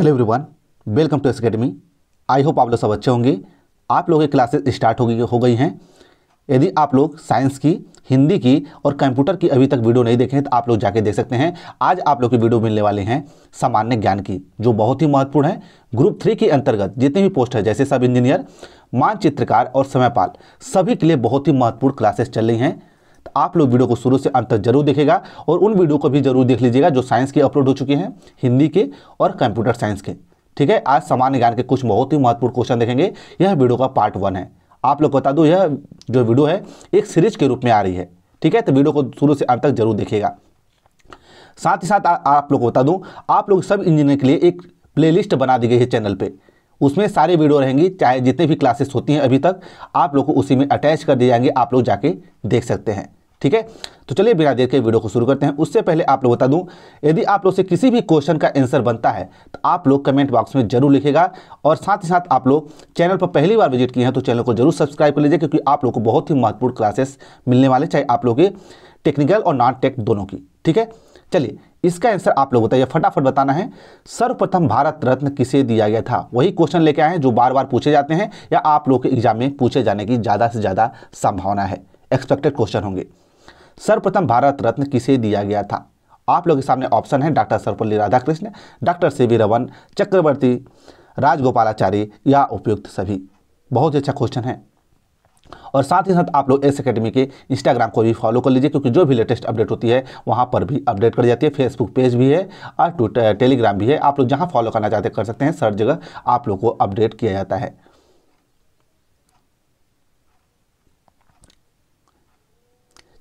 hello everyone welcome to S academy I hope आप लोग सब अच्छे होंगे आप लोगों की क्लासेस स्टार्ट हो गई हो गई हैं यदि आप लोग साइंस की हिंदी की और कंप्यूटर की अभी तक वीडियो नहीं देखें तो आप लोग जाके देख सकते हैं आज आप लोग की वीडियो मिलने वाले हैं सामान्य ज्ञान की जो बहुत ही महत्वपूर्ण है ग्रुप थ्री के अंतर्गत जितनी भी पोस्ट है जैसे सब इंजीनियर मानचित्रकार और समयपाल सभी के लिए बहुत ही महत्वपूर्ण क्लासेस चल रही हैं तो आप लोग वीडियो को शुरू से अंत तक जरूर देखेगा और उन वीडियो को भी जरूर देख लीजिएगा जो साइंस के अपलोड हो चुके हैं हिंदी के और कंप्यूटर साइंस के ठीक है आज सामान्य ज्ञान के कुछ बहुत ही महत्वपूर्ण क्वेश्चन देखेंगे यह वीडियो का पार्ट वन है आप लोग बता दो यह जो वीडियो है एक सीरीज के रूप में आ रही है ठीक है तो वीडियो को शुरू से अंत तक जरूर देखेगा साथ ही साथ आ, आप लोग को बता दूं आप लोग सब इंजीनियर के लिए एक प्लेलिस्ट बना दी गई है चैनल पे उसमें सारे वीडियो रहेंगी चाहे जितने भी क्लासेस होती हैं अभी तक आप लोग को उसी में अटैच कर दिए जाएंगे आप लोग जाके देख सकते हैं ठीक है तो चलिए बिना देर के वीडियो को शुरू करते हैं उससे पहले आप लोग बता दूं यदि आप लोग से किसी भी क्वेश्चन का आंसर बनता है तो आप लोग कमेंट बॉक्स में जरूर लिखेगा और साथ ही साथ आप लोग चैनल पर पहली बार विजिट किए हैं तो चैनल को जरूर सब्सक्राइब कर लीजिए क्योंकि आप लोग को बहुत ही महत्वपूर्ण क्लासेस मिलने वाले चाहे आप लोग के टेक्निकल और नॉन टेक दोनों की ठीक है चलिए इसका आंसर आप लोग बताइए फटाफट बताना है सर्वप्रथम भारत रत्न किसे दिया गया था वही क्वेश्चन लेके आए हैं जो बार बार पूछे जाते हैं या आप लोग के एग्जाम में पूछे जाने की ज़्यादा से ज़्यादा संभावना है एक्सपेक्टेड क्वेश्चन होंगे सर्वप्रथम भारत रत्न किसे दिया गया था आप लोग के सामने ऑप्शन है doctor Sarvepalli Radhakrishna doctor C V Raman Chakravarti Rajagopalachari या उपयुक्त सभी बहुत ही अच्छा क्वेश्चन है और साथ ही साथ आप लोग एस अकेडमी के इंस्टाग्राम को भी फॉलो कर लीजिए क्योंकि जो भी लेटेस्ट अपडेट होती है वहाँ पर भी अपडेट कर जाती है फेसबुक पेज भी है और ट्विटर टेलीग्राम भी है आप लोग जहाँ फॉलो करना चाहते कर सकते हैं सर जगह आप लोग को अपडेट किया जाता है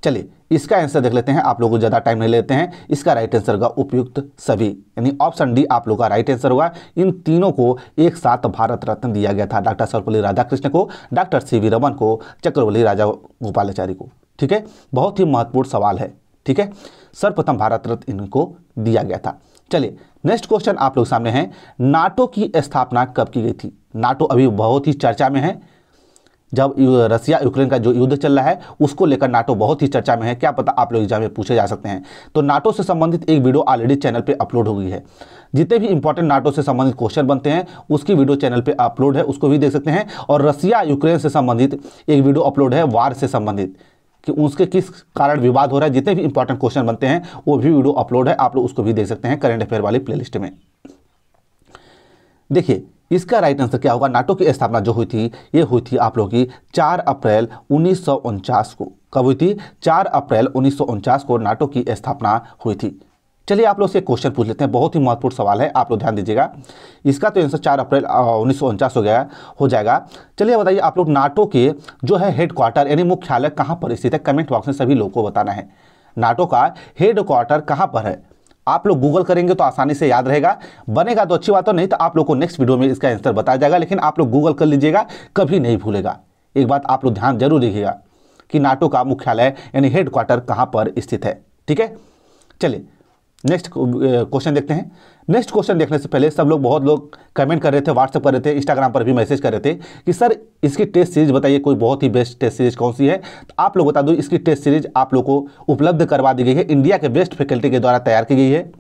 चलिए इसका आंसर देख लेते हैं आप लोगों को ज़्यादा टाइम नहीं लेते हैं इसका राइट आंसर होगा उपयुक्त सभी यानी ऑप्शन डी आप लोगों का राइट आंसर होगा इन तीनों को एक साथ भारत रत्न दिया गया था डॉक्टर सर्वपल्ली राधाकृष्ण को डॉक्टर सी वी रमन को चक्रवली राजा गोपालाचारी को ठीक है बहुत ही महत्वपूर्ण सवाल है ठीक है सर्वप्रथम भारत रत्न इनको दिया गया था चलिए नेक्स्ट क्वेश्चन आप लोग सामने है नाटो की स्थापना कब की गई थी नाटो अभी बहुत ही चर्चा में है जब रसिया यूक्रेन का जो युद्ध चल रहा है उसको लेकर नाटो बहुत ही चर्चा में है क्या पता आप लोग एग्जाम में पूछे जा सकते हैं तो नाटो से संबंधित एक वीडियो ऑलरेडी चैनल पे अपलोड हो गई है जितने भी इंपॉर्टेंट नाटो से संबंधित क्वेश्चन बनते हैं उसकी वीडियो चैनल पे अपलोड है उसको भी देख सकते हैं और रसिया यूक्रेन से संबंधित एक वीडियो अपलोड है वार से संबंधित कि उसके किस कारण विवाद हो रहा है जितने भी इंपॉर्टेंट क्वेश्चन बनते हैं वो भी वीडियो अपलोड है आप लोग उसको भी देख सकते हैं करेंट अफेयर वाली प्ले में देखिए इसका राइट आंसर क्या होगा नाटो की स्थापना जो हुई थी ये हुई थी आप लोगों की चार अप्रैल उन्नीस को कब हुई थी चार अप्रैल उन्नीस को नाटो की स्थापना हुई थी चलिए आप लोग से क्वेश्चन पूछ लेते हैं बहुत ही महत्वपूर्ण सवाल है आप लोग ध्यान दीजिएगा इसका तो आंसर चार अप्रैल उन्नीस हो गया हो जाएगा चलिए बताइए आप लोग नाटो के जो है हेडक्वार्टर यानी मुख्यालय कहाँ पर स्थित है कमेंट बॉक्स में सभी लोगों को बताना है नाटो का हेडक्वार्टर कहाँ पर है आप लोग गूगल करेंगे तो आसानी से याद रहेगा बनेगा तो अच्छी बात हो नहीं तो आप लोग को नेक्स्ट वीडियो में इसका आंसर बताया जाएगा लेकिन आप लोग गूगल कर लीजिएगा कभी नहीं भूलेगा एक बात आप लोग ध्यान जरूर रखिएगा कि नाटो का मुख्यालय यानी हेडक्वार्टर कहाँ पर स्थित है ठीक है चलिए नेक्स्ट क्वेश्चन uh, देखते हैं नेक्स्ट क्वेश्चन देखने से पहले सब लोग बहुत लोग कमेंट कर रहे थे व्हाट्सअप कर रहे थे इंस्टाग्राम पर भी मैसेज कर रहे थे कि सर इसकी टेस्ट सीरीज बताइए कोई बहुत ही बेस्ट टेस्ट सीरीज कौन सी है तो आप लोग बता दो इसकी टेस्ट सीरीज आप लोग को उपलब्ध करवा दी गई है इंडिया के बेस्ट फैकल्टी के द्वारा तैयार की गई है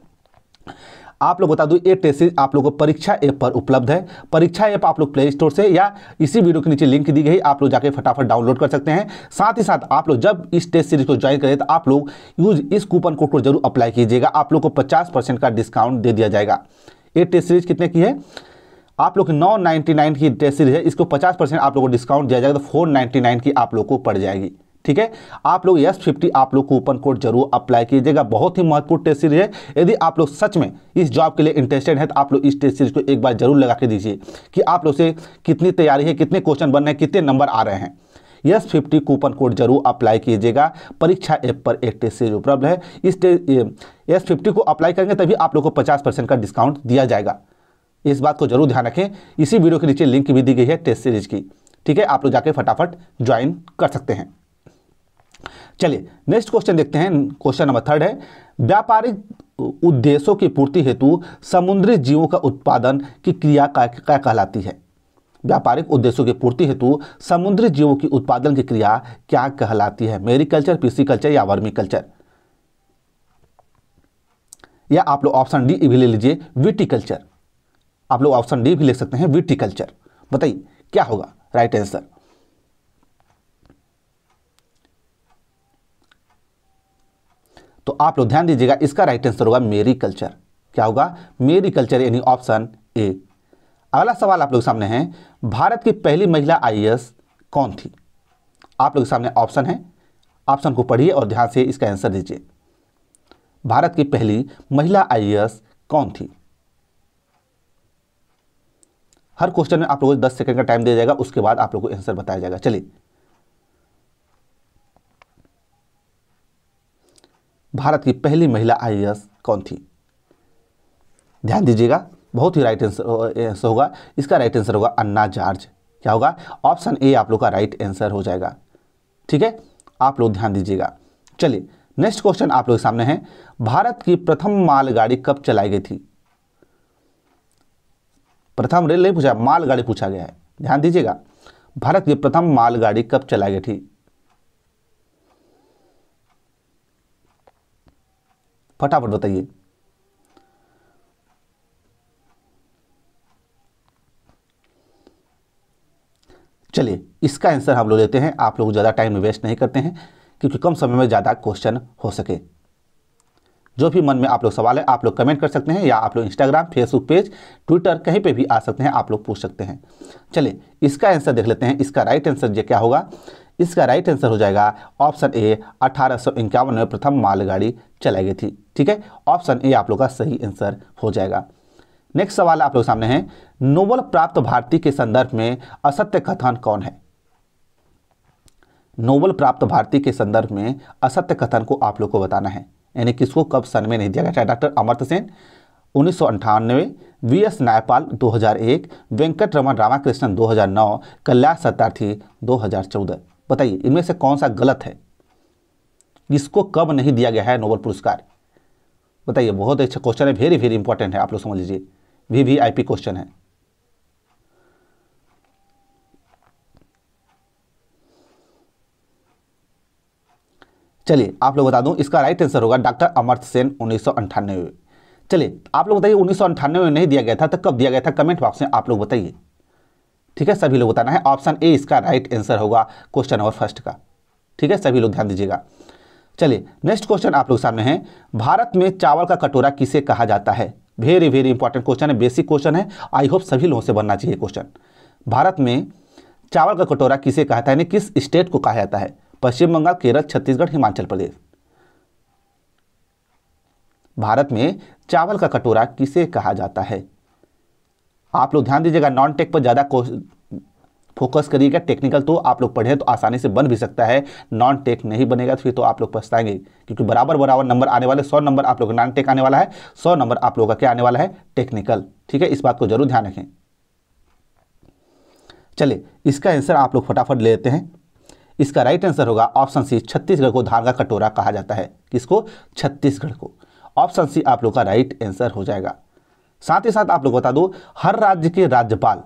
आप लोग बता दूँ ये सीरीज आप लोगों को परीक्षा ऐप पर उपलब्ध है परीक्षा ऐप आप लोग प्ले स्टोर से या इसी वीडियो के नीचे लिंक दी गई आप लोग जाके फटाफट डाउनलोड कर सकते हैं साथ ही साथ आप लोग जब इस टेस्ट सीरीज को ज्वाइन करें तो आप लोग यूज इस कूपन कोड को जरूर अप्लाई कीजिएगा आप लोग को पचास का डिस्काउंट दे दिया जाएगा ये टेस्ट सीरीज कितने की है आप लोग नौ नाइन्टी नाइन की टेस्ट सीरीज है इसको पचास परसेंट आप लोग को डिस्काउंट दिया जाएगा तो फोर नाइन्टी नाइन की आप लोग को पड़ जाएगी ठीक है आप लोग यस फिफ्टी आप लोग कूपन कोड जरूर अप्लाई कीजिएगा बहुत ही महत्वपूर्ण टेस्ट सीरीज है यदि आप लोग सच में इस जॉब के लिए इंटरेस्टेड हैं तो आप लोग इस टेस्ट सीरीज को एक बार जरूर लगा के दीजिए कि आप लोग से कितनी तैयारी है कितने क्वेश्चन बन रहे हैं कितने नंबर आ रहे हैं यस फिफ्टी कूपन कोड जरूर अप्लाई कीजिएगा परीक्षा ऐप पर एक टेस्ट सीरीज उपलब्ध है इस यस फिफ्टी को अप्लाई करेंगे तभी आप लोग को पचास परसेंट का डिस्काउंट दिया जाएगा इस बात को जरूर ध्यान रखें इसी वीडियो के नीचे लिंक भी दी गई है टेस्ट सीरीज की ठीक है आप लोग जाके फटाफट ज्वाइन कर सकते हैं चलिए नेक्स्ट क्वेश्चन देखते हैं क्वेश्चन नंबर थर्ड है व्यापारिक उद्देश्यों की पूर्ति हेतु समुद्री जीवों का उत्पादन की क्रिया क्या कहलाती है व्यापारिक उद्देश्यों की पूर्ति हेतु समुद्री जीवों की उत्पादन की क्रिया क्या कहलाती है मेरीकल्चर पीसी कल्चर या वर्मी कल्चर या आप लोग ऑप्शन डी भी ले लीजिए विटी कल्चर आप लोग ऑप्शन डी भी ले सकते हैं विटी कल्चर बताइए क्या होगा राइट आंसर तो आप लोग ध्यान दीजिएगा इसका राइट आंसर होगा मेरी कल्चर क्या होगा मेरी कल्चर यानी ऑप्शन ए अगला सवाल आप लोग सामने है भारत की पहली महिला आई कौन थी आप लोग सामने ऑप्शन है ऑप्शन को पढ़िए और ध्यान से इसका आंसर दीजिए भारत की पहली महिला आई कौन थी हर क्वेश्चन में आप लोगों को दस सेकंड का टाइम दिया जाएगा उसके बाद आप लोगों को आंसर बताया जाएगा चलिए भारत की पहली महिला आईएएस कौन थी ध्यान दीजिएगा बहुत ही राइट आंसर होगा इसका राइट आंसर होगा अन्ना जॉर्ज क्या होगा ऑप्शन ए आप लोग का राइट आंसर हो जाएगा ठीक है आप लोग ध्यान दीजिएगा चलिए नेक्स्ट क्वेश्चन आप लोग के सामने है भारत की प्रथम मालगाड़ी कब चलाई गई थी प्रथम रेल नहीं पूछा मालगाड़ी पूछा गया है ध्यान दीजिएगा भारत की प्रथम मालगाड़ी कब चलाई गई थी फटाफट बताइए चलिए इसका आंसर हम लोग लेते हैं आप लोग ज़्यादा टाइम वेस्ट नहीं करते हैं क्योंकि कम समय में ज़्यादा क्वेश्चन हो सके जो भी मन में आप लोग सवाल है आप लोग कमेंट कर सकते हैं या आप लोग इंस्टाग्राम फेसबुक पेज ट्विटर कहीं पे भी आ सकते हैं आप लोग पूछ सकते हैं चलिए इसका आंसर देख लेते हैं इसका राइट आंसर जो क्या होगा इसका राइट आंसर हो जाएगा ऑप्शन ए अठारह में प्रथम मालगाड़ी चलाई गई थी ठीक है ऑप्शन ए आप लोग का सही आंसर हो जाएगा नेक्स्ट सवाल आप लोग सामने है नोबल प्राप्त भारती के संदर्भ में असत्य कथन कौन है नोबल प्राप्त भारती के संदर्भ में असत्य कथन को आप लोग को बताना है यानी किसको कब सन में नहीं दिया गया डॉक्टर अमर्त सेन उन्नीस सौ अंठानवे V S Naipaul 2001 Venkatraman Ramakrishnan 2009 Kalyan Satyarthi 2014 बताइए इनमें से कौन सा गलत है इसको कब नहीं दिया गया है नोबल पुरस्कार बताइए बहुत अच्छा क्वेश्चन है वेरी वेरी इंपॉर्टेंट है आप लोग समझ लीजिए V V I P question है चलिए आप लोग बता दूं इसका राइट आंसर होगा डॉक्टर अमर्त सेन उन्नीस चलिए आप लोग बताइए उन्नीस में नहीं दिया गया था तो कब दिया गया था कमेंट बॉक्स में आप लोग बताइए ठीक है सभी लोग बताना है ऑप्शन ए इसका राइट आंसर होगा क्वेश्चन नंबर फर्स्ट का ठीक है सभी लोग ध्यान दीजिएगा चलिए नेक्स्ट क्वेश्चन आप लोग सामने है भारत में चावल का कटोरा किसे कहा जाता है वेरी वेरी इंपॉर्टेंट क्वेश्चन है बेसिक क्वेश्चन है आई होप सभी लोगों से बनना चाहिए क्वेश्चन भारत में चावल का कटोरा किसे कहा जाता है यानी किस स्टेट को कहा जाता है पश्चिम बंगाल केरल छत्तीसगढ़ हिमाचल प्रदेश भारत में चावल का कटोरा किसे कहा जाता है आप लोग ध्यान दीजिएगा नॉन टेक पर ज़्यादा फोकस करिएगा टेक्निकल तो आप लोग पढ़े तो आसानी से बन भी सकता है नॉन टेक नहीं बनेगा तो फिर तो आप लोग पछताएंगे क्योंकि बराबर बराबर नंबर आने वाले सौ नंबर आप लोग नॉन टेक आने वाला है सौ नंबर आप लोगों का क्या आने वाला है टेक्निकल ठीक है इस बात को जरूर ध्यान रखें चलिए इसका आंसर आप लोग फटाफट ले लेते हैं इसका राइट आंसर होगा ऑप्शन सी छत्तीसगढ़ को धान का कटोरा कहा जाता है किसको छत्तीसगढ़ को ऑप्शन सी आप लोग का राइट आंसर हो जाएगा साथ ही साथ आप लोग बता दो हर राज्य के राज्यपाल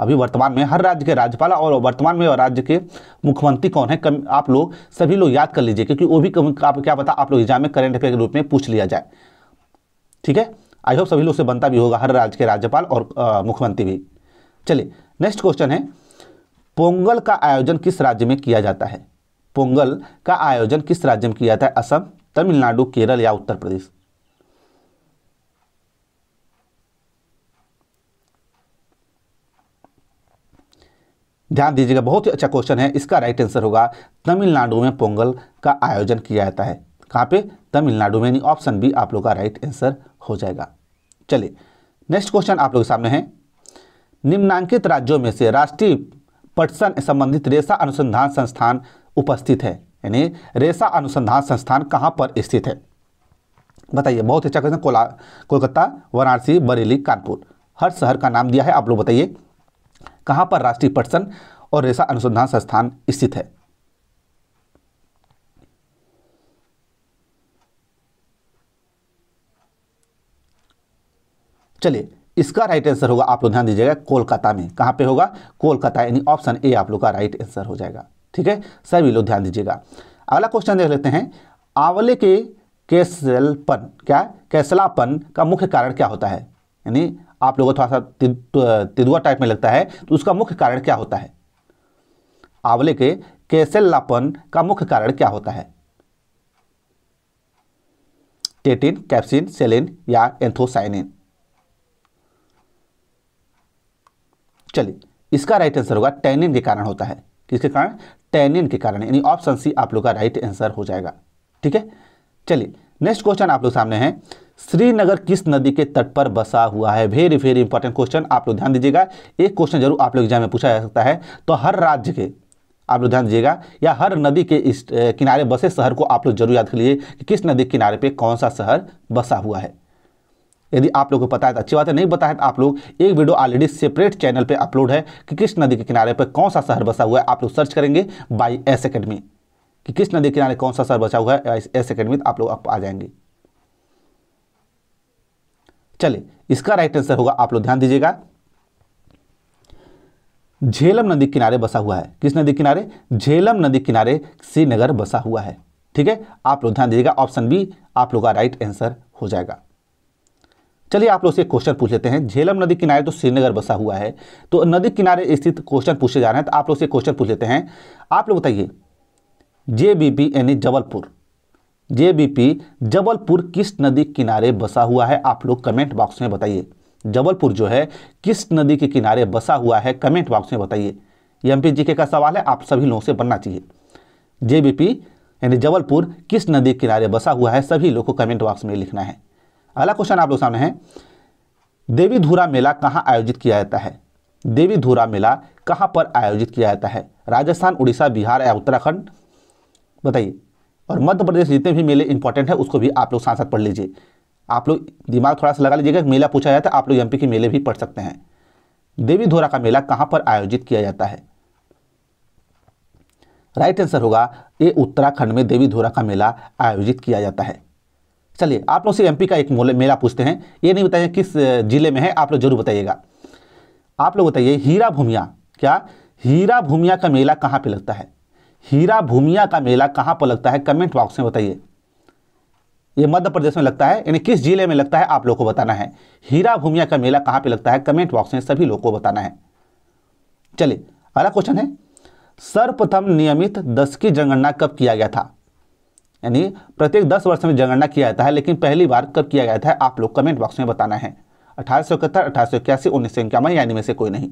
अभी वर्तमान में हर राज्य के राज्यपाल और वर्तमान में राज्य के मुख्यमंत्री कौन है कम आप लोग सभी लोग याद कर लीजिए क्योंकि वो भी आप क्या बता आप लोग एग्जाम में करंट अफेयर के रूप में पूछ लिया जाए ठीक है आई होप सभी लोग से बनता भी होगा हर राज्य के राज्यपाल और मुख्यमंत्री भी चलिए नेक्स्ट क्वेश्चन है पोंगल का आयोजन किस राज्य में किया जाता है पोंगल का आयोजन किस राज्य में किया जाता है असम तमिलनाडु केरल या उत्तर प्रदेश ध्यान दीजिएगा बहुत ही अच्छा क्वेश्चन है इसका राइट आंसर होगा तमिलनाडु में पोंगल का आयोजन किया जाता है कहाँ पे तमिलनाडु में ऑप्शन बी आप लोग का राइट आंसर हो जाएगा चलिए नेक्स्ट क्वेश्चन आप लोग के सामने है निम्नांकित राज्यों में से राष्ट्रीय पटसन संबंधित रेशा अनुसंधान संस्थान उपस्थित है यानी रेशा अनुसंधान संस्थान कहाँ पर स्थित है बताइए बहुत अच्छा क्वेश्चन कोला कोलकाता वाराणसी बरेली कानपुर हर शहर का नाम दिया है आप लोग बताइए कहां पर राष्ट्रीय पटसन और रेशा अनुसंधान संस्थान स्थित है चलिए इसका राइट आंसर होगा आप लोग ध्यान दीजिएगा कोलकाता में कहां पे होगा कोलकाता यानी ऑप्शन ए आप लोग का राइट आंसर हो जाएगा ठीक है सभी लोग ध्यान दीजिएगा अगला क्वेश्चन देख लेते हैं आंवले के कैसलपन क्या कैसलापन का मुख्य कारण क्या होता है यानी आप लोगों को थोड़ा सा तो, तिदुआ टाइप में लगता है तो उसका मुख्य कारण क्या होता है आंवले के केसेल्लापन का मुख्य कारण क्या होता है टेटिन कैप्सिन सेलिन या एंथोसाइनिन चलिए इसका राइट आंसर होगा टैनिन के कारण होता है किसके कारण टैनिन के कारण यानी ऑप्शन सी आप लोग का राइट आंसर हो जाएगा ठीक है चलिए नेक्स्ट क्वेश्चन आप लोग सामने है श्रीनगर किस नदी के तट पर बसा हुआ है वेरी वेरी इंपॉर्टेंट क्वेश्चन आप लोग ध्यान दीजिएगा एक क्वेश्चन जरूर आप लोग एग्जाम में पूछा जा सकता है तो हर राज्य के आप लोग ध्यान दीजिएगा या हर नदी के इस किनारे बसे शहर को आप लोग जरूर याद करिए कि किस नदी के किनारे पे कौन सा शहर बसा हुआ है यदि आप लोग को पता है तो अच्छी बात है नहीं पता है तो आप लोग एक वीडियो ऑलरेडी सेपरेट चैनल पे अपलोड है कि किस नदी के किनारे पे कौन सा शहर बसा हुआ है आप लोग सर्च करेंगे बाई एस अकेडमी कि किस नदी किनारे कौन सा शहर बचा हुआ है एस अकेडमी आप लोग आप आ जाएंगे चलिए इसका राइट आंसर होगा आप लोग ध्यान दीजिएगा झेलम नदी किनारे बसा हुआ है किस नदी किनारे झेलम नदी किनारे श्रीनगर बसा हुआ है ठीक है आप लोग ध्यान दीजिएगा ऑप्शन बी आप लोग का राइट आंसर हो जाएगा चलिए आप लोग से क्वेश्चन पूछ लेते हैं झेलम नदी किनारे तो श्रीनगर बसा हुआ है तो नदी किनारे स्थित क्वेश्चन पूछे जा रहे हैं तो आप लोग से क्वेश्चन पूछ लेते हैं आप लोग बताइए जेबीपी यानी जबलपुर जेबीपी जबलपुर किस नदी किनारे बसा हुआ है आप लोग कमेंट बॉक्स में बताइए जबलपुर जो है किस नदी के किनारे बसा हुआ है कमेंट बॉक्स में बताइए ये जीके का सवाल है आप सभी लोगों से बनना चाहिए जेबीपी यानी जबलपुर किस नदी के किनारे बसा हुआ है सभी लोग को कमेंट बॉक्स में लिखना है अगला क्वेश्चन आप लोग सामने है देवी धूरा मेला कहाँ आयोजित किया जाता है देवी धूरा मेला कहाँ पर आयोजित किया जाता है राजस्थान उड़ीसा बिहार या उत्तराखंड बताइए और मध्य प्रदेश जितने भी मेले इंपॉर्टेंट है उसको भी आप लोग साथ साथ पढ़ लीजिए आप लोग दिमाग थोड़ा सा लगा लीजिएगा मेला पूछा जाता है आप लोग एमपी के मेले भी पढ़ सकते हैं देवी धोरा का मेला कहाँ पर आयोजित किया जाता है राइट आंसर होगा ये उत्तराखंड में देवी धोरा का मेला आयोजित किया जाता है चलिए आप लोग से एमपी का एक मेला पूछते हैं ये नहीं बताइए किस जिले में है आप लोग जरूर बताइएगा आप लोग बताइए हीरा भूमिया क्या हीरा भूमिया का मेला कहाँ पर लगता है हीरा भूमिया का मेला कहां पर लगता है कमेंट बॉक्स में बताइए ये मध्य प्रदेश में लगता है यानी किस जिले में लगता है आप लोग को बताना है हीरा भूमिया का मेला कहां पर लगता है कमेंट बॉक्स में सभी लोग को बताना है चलिए अगला क्वेश्चन है सर्वप्रथम नियमित दस की जनगणना कब किया गया था यानी प्रत्येक दस वर्ष में जनगणना किया जाता है लेकिन पहली बार कब किया गया था आप लोग कमेंट बॉक्स में बताना है अठारह सौ इकहत्तर अठारह सौ इक्यासी उन्नीस सौ इक्यावन यानी में से कोई नहीं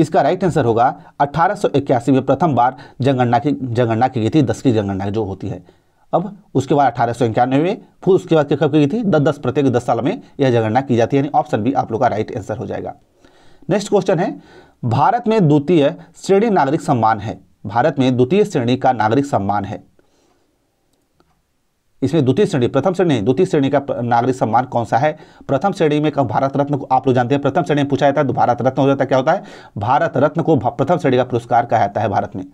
इसका राइट आंसर होगा अठारह में प्रथम बार जनगणना की जनगणना की गई थी दस की जनगणना जो होती है अब उसके बाद अठारह सौ इक्यानवे में फिर उसके बाद कब की गई थी दस दस प्रत्येक दस साल में यह जनगणना की जाती है यानी ऑप्शन भी आप लोग का राइट आंसर हो जाएगा नेक्स्ट क्वेश्चन है भारत में द्वितीय श्रेणी नागरिक सम्मान है भारत में द्वितीय श्रेणी का नागरिक सम्मान है इसमें द्वितीय श्रेणी प्रथम श्रेणी द्वितीय श्रेणी का नागरिक सम्मान कौन सा है प्रथम श्रेणी में भारत रत्न को आप लोग जानते हैं प्रथम श्रेणी में पूछा जाता है तो भारत रत्न हो जाता है क्या होता है भारत रत्न को प्रथम श्रेणी का पुरस्कार कहा जाता है भारत में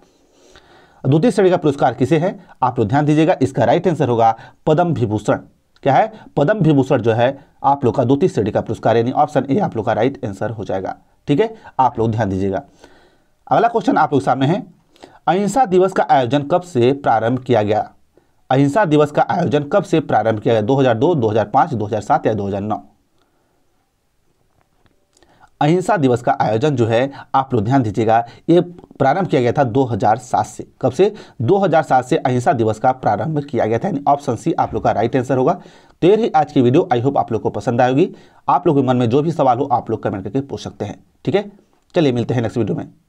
द्वितीय श्रेणी का पुरस्कार किसे है आप लोग ध्यान दीजिएगा इसका राइट आंसर होगा पद्म विभूषण क्या है पदम विभूषण जो है आप लोग का द्वितीय श्रेणी का पुरस्कार यानी ऑप्शन ए आप लोग का राइट आंसर हो जाएगा ठीक है आप लोग ध्यान दीजिएगा अगला क्वेश्चन आप लोग सामने है अहिंसा दिवस का आयोजन कब से प्रारंभ किया गया अहिंसा दिवस का आयोजन कब से प्रारंभ किया गया 2002, 2005, 2007 या 2009 अहिंसा दिवस का आयोजन जो है आप लोग ध्यान दीजिएगा ये प्रारंभ किया गया था 2007 से कब से 2007 से अहिंसा दिवस का प्रारंभ किया गया था यानी ऑप्शन सी आप लोग का राइट आंसर होगा तो ये आज की वीडियो आई होप आप लोग को पसंद आएगी आप लोग के मन में जो भी सवाल हो आप लोग कमेंट करके पूछ सकते हैं ठीक है चलिए मिलते हैं नेक्स्ट वीडियो में